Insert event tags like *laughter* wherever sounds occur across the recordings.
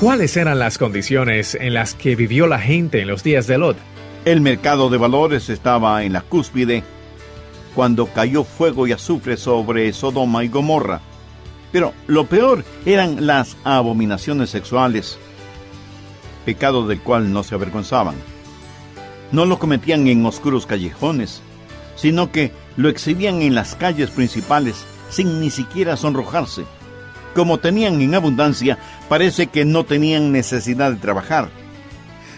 ¿Cuáles eran las condiciones en las que vivió la gente en los días de Lot? El mercado de valores estaba en la cúspide cuando cayó fuego y azufre sobre Sodoma y Gomorra. Pero lo peor eran las abominaciones sexuales, pecado del cual no se avergonzaban. No lo cometían en oscuros callejones, sino que lo exhibían en las calles principales sin ni siquiera sonrojarse como tenían en abundancia, parece que no tenían necesidad de trabajar.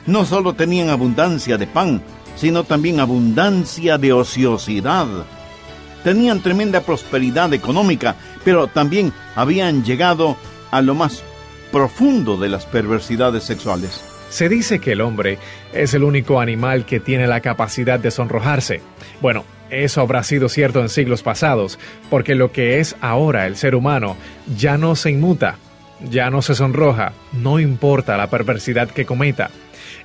No solo tenían abundancia de pan, sino también abundancia de ociosidad. Tenían tremenda prosperidad económica, pero también habían llegado a lo más profundo de las perversidades sexuales. Se dice que el hombre es el único animal que tiene la capacidad de sonrojarse. Bueno, eso habrá sido cierto en siglos pasados, porque lo que es ahora el ser humano ya no se inmuta, ya no se sonroja, no importa la perversidad que cometa.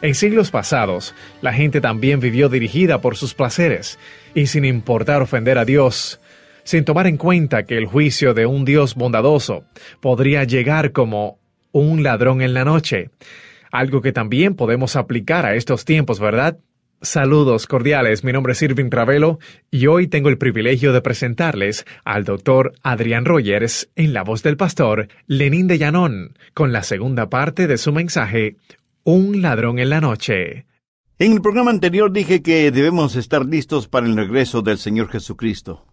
En siglos pasados, la gente también vivió dirigida por sus placeres, y sin importar ofender a Dios, sin tomar en cuenta que el juicio de un Dios bondadoso podría llegar como un ladrón en la noche, algo que también podemos aplicar a estos tiempos, ¿verdad? Saludos cordiales, mi nombre es Irving Ravelo y hoy tengo el privilegio de presentarles al doctor Adrián Rogers en la voz del pastor Lenín de Llanón con la segunda parte de su mensaje, Un ladrón en la noche. En el programa anterior dije que debemos estar listos para el regreso del Señor Jesucristo.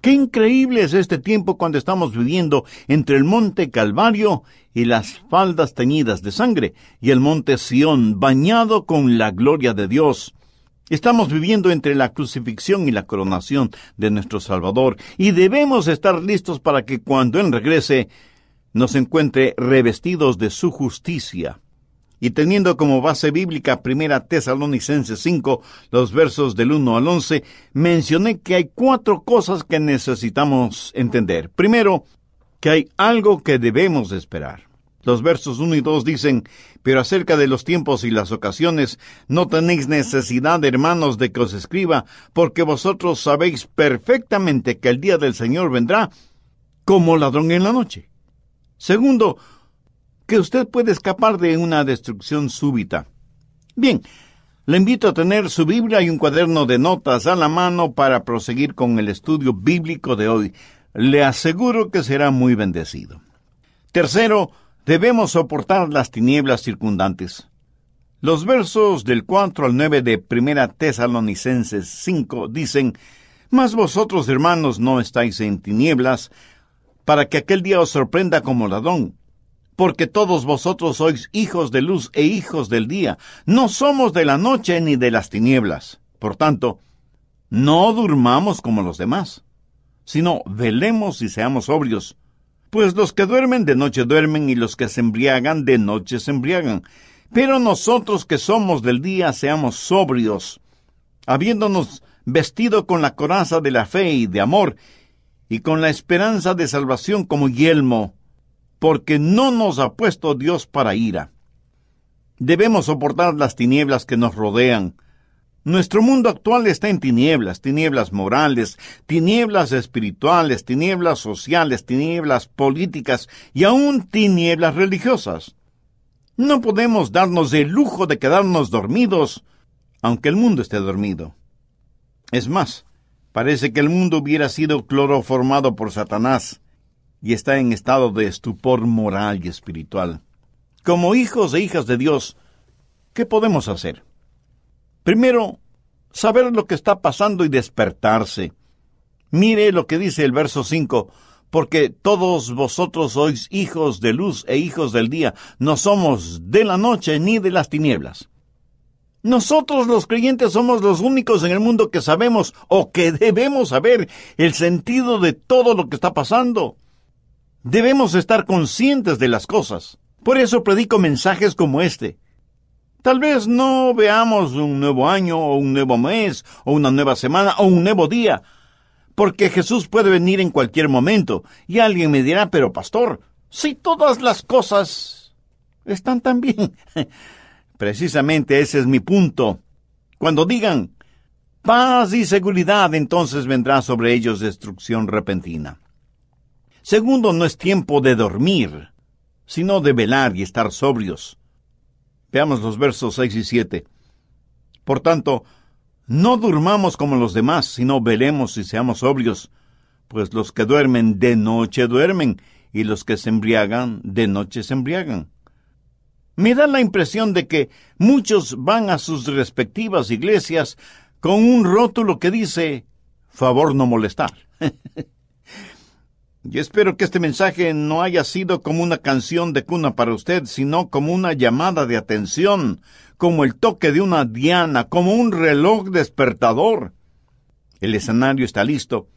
Qué increíble es este tiempo cuando estamos viviendo entre el monte Calvario y las faldas teñidas de sangre y el monte Sión bañado con la gloria de Dios Estamos viviendo entre la crucifixión y la coronación de nuestro Salvador y debemos estar listos para que cuando Él regrese nos encuentre revestidos de su justicia. Y teniendo como base bíblica Primera Tesalonicenses 5, los versos del 1 al 11, mencioné que hay cuatro cosas que necesitamos entender. Primero, que hay algo que debemos esperar. Los versos 1 y 2 dicen, pero acerca de los tiempos y las ocasiones, no tenéis necesidad, hermanos, de que os escriba, porque vosotros sabéis perfectamente que el día del Señor vendrá como ladrón en la noche. Segundo, que usted puede escapar de una destrucción súbita. Bien, le invito a tener su Biblia y un cuaderno de notas a la mano para proseguir con el estudio bíblico de hoy. Le aseguro que será muy bendecido. Tercero, debemos soportar las tinieblas circundantes. Los versos del 4 al 9 de Primera Tesalonicenses 5 dicen, Mas vosotros, hermanos, no estáis en tinieblas, para que aquel día os sorprenda como ladón, Porque todos vosotros sois hijos de luz e hijos del día, no somos de la noche ni de las tinieblas. Por tanto, no durmamos como los demás, sino velemos y seamos sobrios. Pues los que duermen de noche duermen y los que se embriagan de noche se embriagan. Pero nosotros que somos del día seamos sobrios, habiéndonos vestido con la coraza de la fe y de amor, y con la esperanza de salvación como yelmo, porque no nos ha puesto Dios para ira. Debemos soportar las tinieblas que nos rodean, nuestro mundo actual está en tinieblas, tinieblas morales, tinieblas espirituales, tinieblas sociales, tinieblas políticas y aún tinieblas religiosas. No podemos darnos el lujo de quedarnos dormidos, aunque el mundo esté dormido. Es más, parece que el mundo hubiera sido cloroformado por Satanás y está en estado de estupor moral y espiritual. Como hijos e hijas de Dios, ¿qué podemos hacer? Primero, saber lo que está pasando y despertarse. Mire lo que dice el verso 5, porque todos vosotros sois hijos de luz e hijos del día, no somos de la noche ni de las tinieblas. Nosotros los creyentes somos los únicos en el mundo que sabemos o que debemos saber el sentido de todo lo que está pasando. Debemos estar conscientes de las cosas. Por eso predico mensajes como este. Tal vez no veamos un nuevo año o un nuevo mes o una nueva semana o un nuevo día, porque Jesús puede venir en cualquier momento. Y alguien me dirá, pero pastor, si todas las cosas están tan bien. *laughs* Precisamente ese es mi punto. Cuando digan paz y seguridad, entonces vendrá sobre ellos destrucción repentina. Segundo, no es tiempo de dormir, sino de velar y estar sobrios. Veamos los versos 6 y 7. Por tanto, no durmamos como los demás, sino velemos y seamos sobrios, pues los que duermen de noche duermen, y los que se embriagan de noche se embriagan. Me da la impresión de que muchos van a sus respectivas iglesias con un rótulo que dice favor no molestar. *laughs* Y espero que este mensaje no haya sido como una canción de cuna para usted, sino como una llamada de atención, como el toque de una diana, como un reloj despertador. El escenario está listo,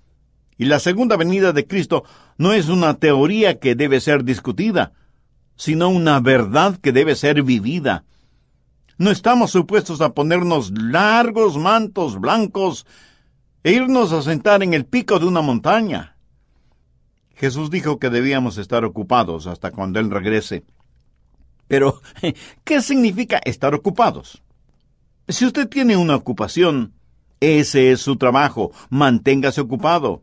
y la segunda venida de Cristo no es una teoría que debe ser discutida, sino una verdad que debe ser vivida. No estamos supuestos a ponernos largos mantos blancos e irnos a sentar en el pico de una montaña. Jesús dijo que debíamos estar ocupados hasta cuando Él regrese. Pero, *laughs* ¿qué significa estar ocupados? Si usted tiene una ocupación, ese es su trabajo. Manténgase ocupado.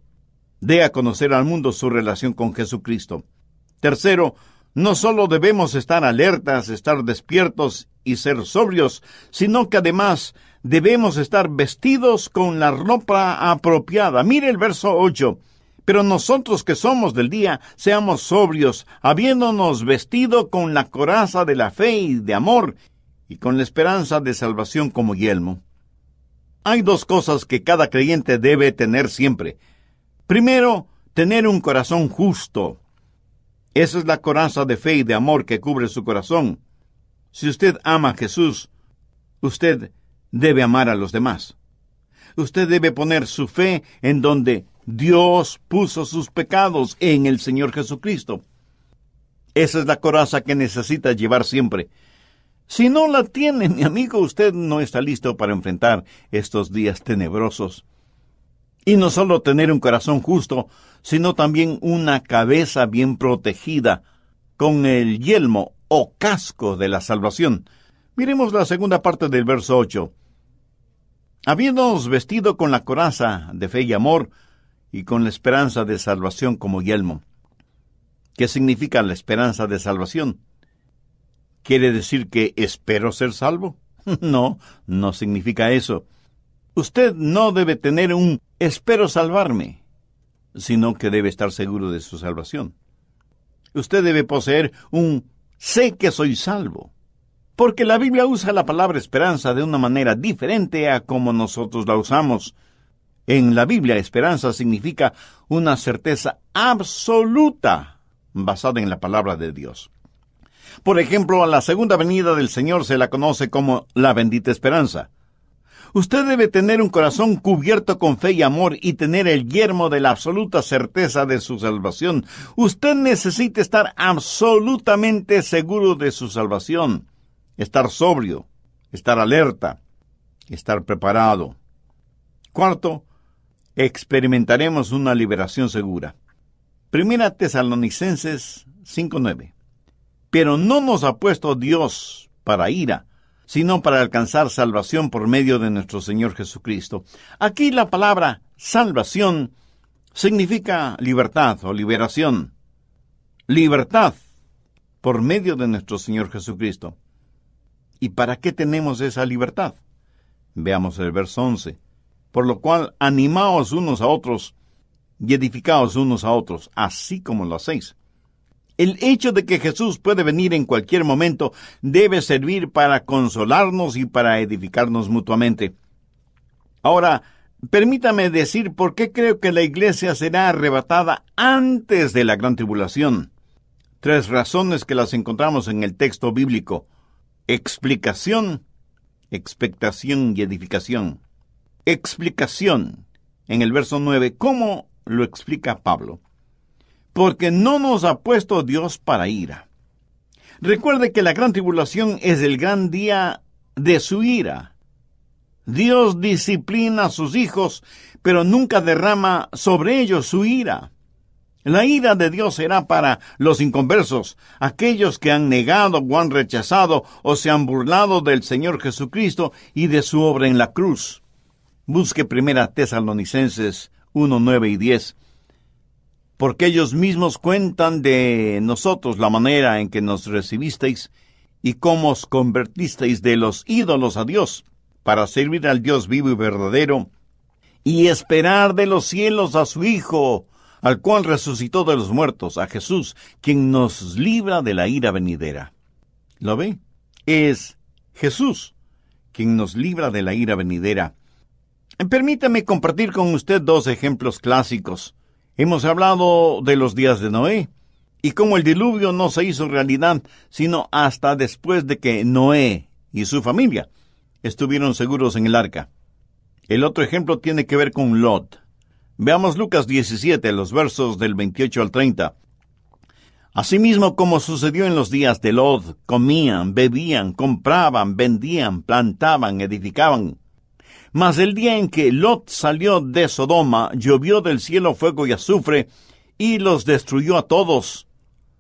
Dé a conocer al mundo su relación con Jesucristo. Tercero, no solo debemos estar alertas, estar despiertos y ser sobrios, sino que además debemos estar vestidos con la ropa apropiada. Mire el verso 8. Pero nosotros que somos del día, seamos sobrios, habiéndonos vestido con la coraza de la fe y de amor, y con la esperanza de salvación como yelmo. Hay dos cosas que cada creyente debe tener siempre. Primero, tener un corazón justo. Esa es la coraza de fe y de amor que cubre su corazón. Si usted ama a Jesús, usted debe amar a los demás. Usted debe poner su fe en donde Dios puso sus pecados en el Señor Jesucristo. Esa es la coraza que necesita llevar siempre. Si no la tiene, mi amigo, usted no está listo para enfrentar estos días tenebrosos. Y no solo tener un corazón justo, sino también una cabeza bien protegida, con el yelmo o casco de la salvación. Miremos la segunda parte del verso 8. Habiéndonos vestido con la coraza de fe y amor, y con la esperanza de salvación como yelmo. ¿Qué significa la esperanza de salvación? ¿Quiere decir que espero ser salvo? *laughs* no, no significa eso. Usted no debe tener un espero salvarme, sino que debe estar seguro de su salvación. Usted debe poseer un sé que soy salvo, porque la Biblia usa la palabra esperanza de una manera diferente a como nosotros la usamos. En la Biblia, esperanza significa una certeza absoluta basada en la palabra de Dios. Por ejemplo, a la segunda venida del Señor se la conoce como la bendita esperanza. Usted debe tener un corazón cubierto con fe y amor y tener el yermo de la absoluta certeza de su salvación. Usted necesita estar absolutamente seguro de su salvación, estar sobrio, estar alerta, estar preparado. Cuarto, experimentaremos una liberación segura. Primera Tesalonicenses 5:9. Pero no nos ha puesto Dios para ira, sino para alcanzar salvación por medio de nuestro Señor Jesucristo. Aquí la palabra salvación significa libertad o liberación. Libertad por medio de nuestro Señor Jesucristo. ¿Y para qué tenemos esa libertad? Veamos el verso 11. Por lo cual, animaos unos a otros y edificaos unos a otros, así como lo hacéis. El hecho de que Jesús puede venir en cualquier momento debe servir para consolarnos y para edificarnos mutuamente. Ahora, permítame decir por qué creo que la iglesia será arrebatada antes de la gran tribulación. Tres razones que las encontramos en el texto bíblico. Explicación, expectación y edificación explicación en el verso 9. ¿Cómo lo explica Pablo? Porque no nos ha puesto Dios para ira. Recuerde que la gran tribulación es el gran día de su ira. Dios disciplina a sus hijos, pero nunca derrama sobre ellos su ira. La ira de Dios será para los inconversos, aquellos que han negado o han rechazado o se han burlado del Señor Jesucristo y de su obra en la cruz. Busque primera Tesalonicenses 1, 9 y 10, porque ellos mismos cuentan de nosotros la manera en que nos recibisteis y cómo os convertisteis de los ídolos a Dios, para servir al Dios vivo y verdadero, y esperar de los cielos a su Hijo, al cual resucitó de los muertos, a Jesús, quien nos libra de la ira venidera. ¿Lo ve? Es Jesús quien nos libra de la ira venidera. Permítame compartir con usted dos ejemplos clásicos. Hemos hablado de los días de Noé y cómo el diluvio no se hizo realidad sino hasta después de que Noé y su familia estuvieron seguros en el arca. El otro ejemplo tiene que ver con Lot. Veamos Lucas 17, los versos del 28 al 30. Asimismo, como sucedió en los días de Lot, comían, bebían, compraban, vendían, plantaban, edificaban. Mas el día en que Lot salió de Sodoma, llovió del cielo fuego y azufre, y los destruyó a todos.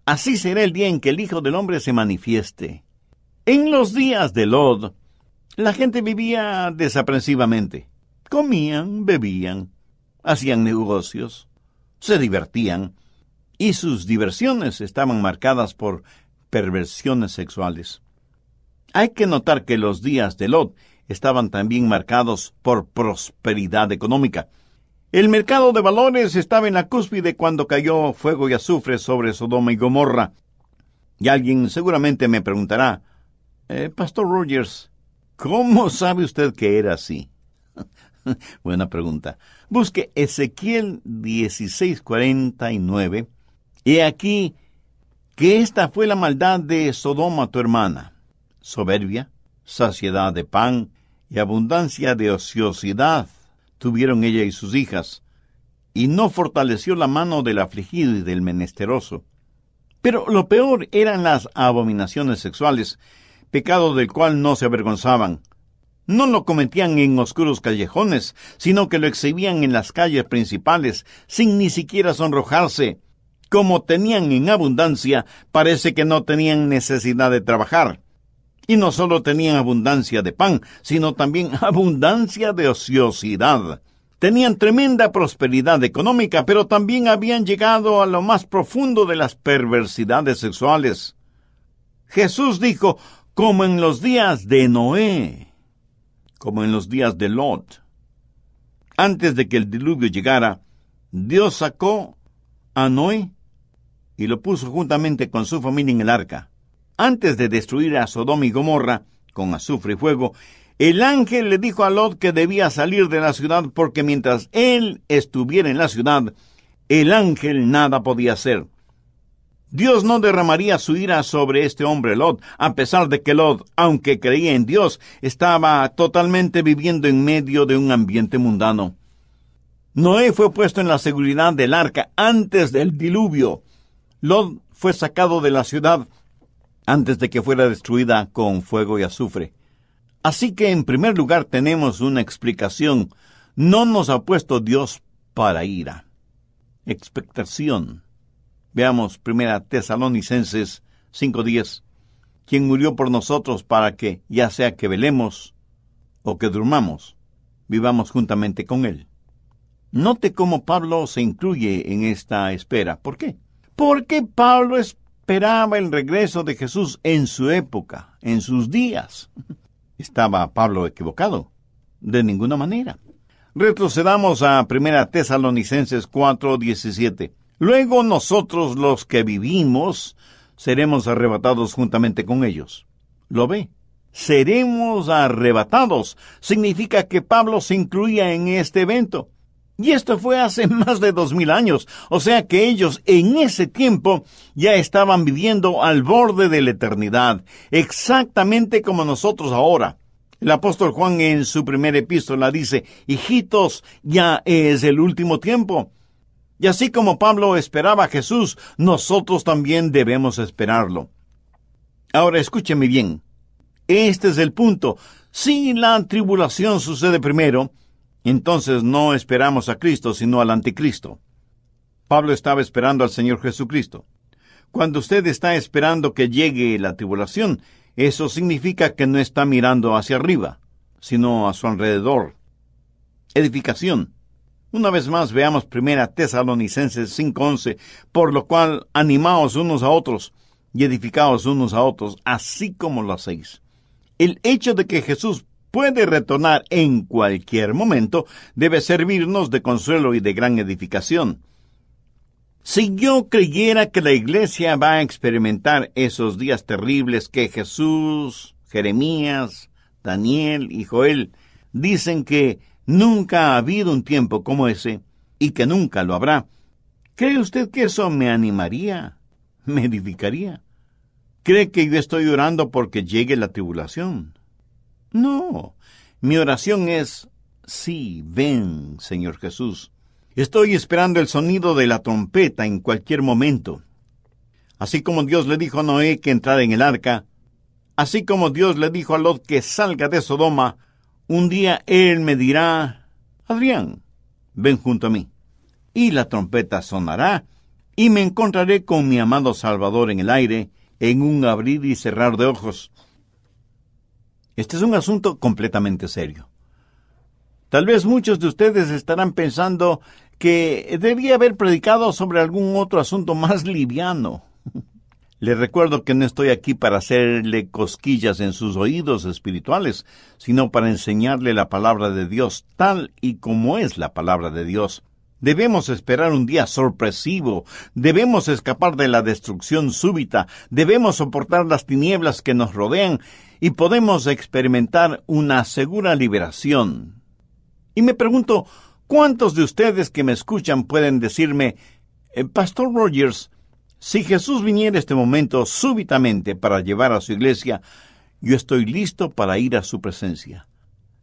Así será el día en que el Hijo del Hombre se manifieste. En los días de Lot, la gente vivía desaprensivamente. Comían, bebían, hacían negocios, se divertían, y sus diversiones estaban marcadas por perversiones sexuales. Hay que notar que los días de Lot estaban también marcados por prosperidad económica. El mercado de valores estaba en la cúspide cuando cayó fuego y azufre sobre Sodoma y Gomorra. Y alguien seguramente me preguntará, eh, Pastor Rogers, ¿cómo sabe usted que era así? *laughs* Buena pregunta. Busque Ezequiel 16:49. He aquí que esta fue la maldad de Sodoma, tu hermana. Soberbia, saciedad de pan y abundancia de ociosidad tuvieron ella y sus hijas, y no fortaleció la mano del afligido y del menesteroso. Pero lo peor eran las abominaciones sexuales, pecado del cual no se avergonzaban. No lo cometían en oscuros callejones, sino que lo exhibían en las calles principales, sin ni siquiera sonrojarse. Como tenían en abundancia, parece que no tenían necesidad de trabajar. Y no solo tenían abundancia de pan, sino también *laughs* abundancia de ociosidad. Tenían tremenda prosperidad económica, pero también habían llegado a lo más profundo de las perversidades sexuales. Jesús dijo, como en los días de Noé, como en los días de Lot. Antes de que el diluvio llegara, Dios sacó a Noé y lo puso juntamente con su familia en el arca. Antes de destruir a Sodoma y Gomorra con azufre y fuego, el ángel le dijo a Lot que debía salir de la ciudad porque mientras él estuviera en la ciudad, el ángel nada podía hacer. Dios no derramaría su ira sobre este hombre Lot, a pesar de que Lot, aunque creía en Dios, estaba totalmente viviendo en medio de un ambiente mundano. Noé fue puesto en la seguridad del arca antes del diluvio. Lot fue sacado de la ciudad antes de que fuera destruida con fuego y azufre. Así que en primer lugar tenemos una explicación. No nos ha puesto Dios para ira. Expectación. Veamos primera Tesalonicenses 5:10, quien murió por nosotros para que, ya sea que velemos o que durmamos, vivamos juntamente con Él. Note cómo Pablo se incluye en esta espera. ¿Por qué? Porque Pablo es esperaba el regreso de Jesús en su época, en sus días. *laughs* ¿Estaba Pablo equivocado? De ninguna manera. Retrocedamos a 1 Tesalonicenses 4:17. Luego nosotros los que vivimos seremos arrebatados juntamente con ellos. ¿Lo ve? Seremos arrebatados. Significa que Pablo se incluía en este evento. Y esto fue hace *laughs* más de dos mil años, o sea que ellos en ese tiempo ya estaban viviendo al borde de la eternidad, exactamente como nosotros ahora. El apóstol Juan en su primera epístola dice, hijitos, ya es el último tiempo. Y así como Pablo esperaba a Jesús, nosotros también debemos esperarlo. Ahora escúcheme bien. Este es el punto. Si la tribulación sucede primero, entonces no esperamos a Cristo, sino al anticristo. Pablo estaba esperando al Señor Jesucristo. Cuando usted está esperando que llegue la tribulación, eso significa que no está mirando hacia arriba, sino a su alrededor. Edificación. Una vez más veamos primera Tesalonicenses 5:11, por lo cual animaos unos a otros y edificaos unos a otros, así como lo hacéis. El hecho de que Jesús puede retornar en cualquier momento, debe servirnos de consuelo y de gran edificación. Si yo creyera que la Iglesia va a experimentar esos días terribles que Jesús, Jeremías, Daniel y Joel dicen que nunca ha habido un tiempo como ese y que nunca lo habrá, ¿cree usted que eso me animaría? ¿Me edificaría? ¿Cree que yo estoy orando porque llegue la tribulación? No, mi oración es, sí, ven, Señor Jesús. Estoy esperando el sonido de la trompeta en cualquier momento. Así como Dios le dijo a Noé que entrara en el arca, así como Dios le dijo a Lot que salga de Sodoma, un día Él me dirá, Adrián, ven junto a mí. Y la trompeta sonará, y me encontraré con mi amado Salvador en el aire, en un abrir y cerrar de ojos. Este es un asunto completamente serio. Tal vez muchos de ustedes estarán pensando que debía haber predicado sobre algún otro asunto más liviano. *laughs* Le recuerdo que no estoy aquí para hacerle cosquillas en sus oídos espirituales, sino para enseñarle la palabra de Dios tal y como es la palabra de Dios. Debemos esperar un día sorpresivo, debemos escapar de la destrucción súbita, debemos soportar las tinieblas que nos rodean y podemos experimentar una segura liberación. Y me pregunto, ¿cuántos de ustedes que me escuchan pueden decirme, eh, Pastor Rogers, si Jesús viniera este momento súbitamente para llevar a su iglesia, yo estoy listo para ir a su presencia?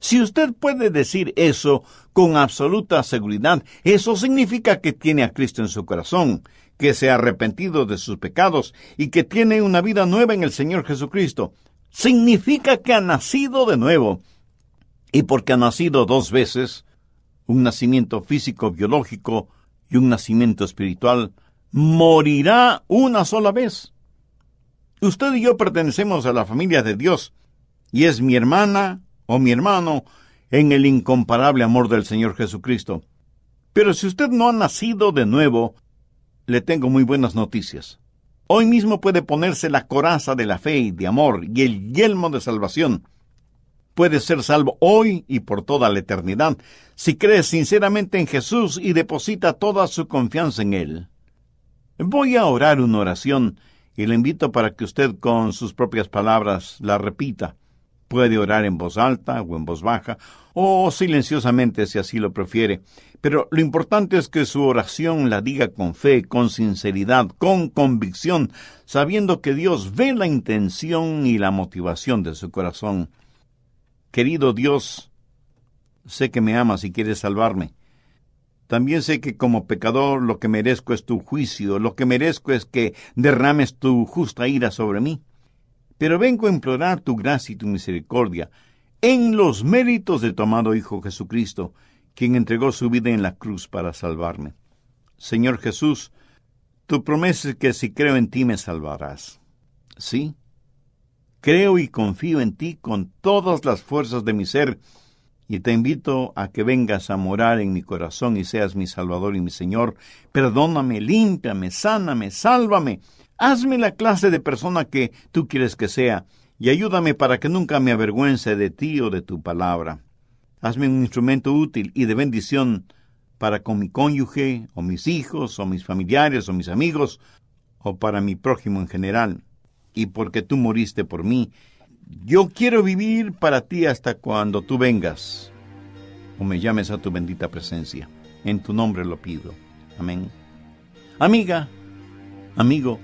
Si usted puede decir eso con absoluta seguridad, eso significa que tiene a Cristo en su corazón, que se ha arrepentido de sus pecados y que tiene una vida nueva en el Señor Jesucristo. Significa que ha nacido de nuevo. Y porque ha nacido dos veces, un nacimiento físico biológico y un nacimiento espiritual, morirá una sola vez. Usted y yo pertenecemos a la familia de Dios, y es mi hermana, o mi hermano en el incomparable amor del Señor Jesucristo. Pero si usted no ha nacido de nuevo, le tengo muy buenas noticias. Hoy mismo puede ponerse la coraza de la fe y de amor y el yelmo de salvación. Puede ser salvo hoy y por toda la eternidad si cree sinceramente en Jesús y deposita toda su confianza en Él. Voy a orar una oración y le invito para que usted con sus propias palabras la repita. Puede orar en voz alta o en voz baja o silenciosamente si así lo prefiere, pero lo importante es que su oración la diga con fe, con sinceridad, con convicción, sabiendo que Dios ve la intención y la motivación de su corazón. Querido Dios, sé que me amas y quieres salvarme. También sé que como pecador lo que merezco es tu juicio, lo que merezco es que derrames tu justa ira sobre mí pero vengo a implorar tu gracia y tu misericordia en los méritos de tu amado Hijo Jesucristo, quien entregó su vida en la cruz para salvarme. Señor Jesús, tu promesa que si creo en ti me salvarás. Sí, creo y confío en ti con todas las fuerzas de mi ser, y te invito a que vengas a morar en mi corazón y seas mi Salvador y mi Señor. Perdóname, límpiame, sáname, sálvame Hazme la clase de persona que tú quieres que sea y ayúdame para que nunca me avergüence de ti o de tu palabra. Hazme un instrumento útil y de bendición para con mi cónyuge, o mis hijos, o mis familiares, o mis amigos, o para mi prójimo en general. Y porque tú moriste por mí, yo quiero vivir para ti hasta cuando tú vengas, o me llames a tu bendita presencia. En tu nombre lo pido. Amén. Amiga, amigo,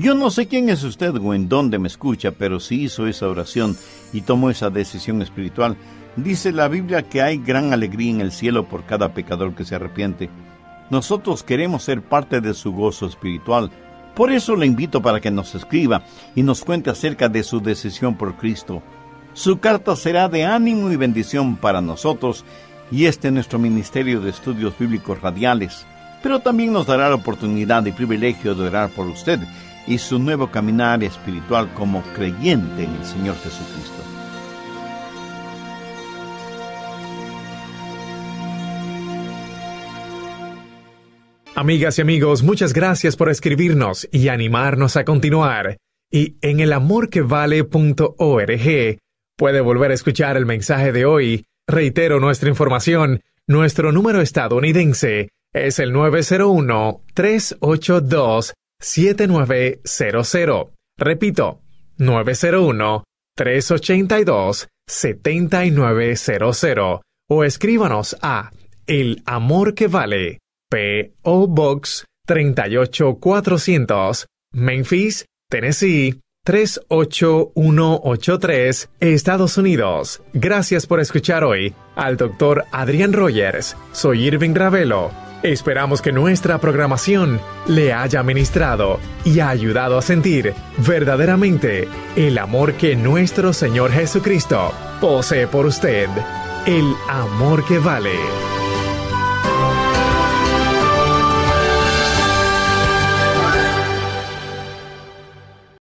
yo no sé quién es usted o en dónde me escucha, pero si hizo esa oración y tomó esa decisión espiritual, dice la Biblia que hay gran alegría en el cielo por cada pecador que se arrepiente. Nosotros queremos ser parte de su gozo espiritual. Por eso le invito para que nos escriba y nos cuente acerca de su decisión por Cristo. Su carta será de ánimo y bendición para nosotros y este nuestro Ministerio de Estudios Bíblicos Radiales. Pero también nos dará la oportunidad y privilegio de orar por usted y su nuevo caminar espiritual como creyente en el Señor Jesucristo. Amigas y amigos, muchas gracias por escribirnos y animarnos a continuar. Y en elamorquevale.org puede volver a escuchar el mensaje de hoy. Reitero nuestra información, nuestro número estadounidense es el 901 382 7900. Repito, 901-382-7900 o escríbanos a El Amor que Vale, P.O. Box 38400, Memphis, Tennessee 38183, Estados Unidos. Gracias por escuchar hoy al doctor Adrián Rogers. Soy Irving Ravelo Esperamos que nuestra programación le haya ministrado y ha ayudado a sentir verdaderamente el amor que nuestro Señor Jesucristo posee por usted, el amor que vale.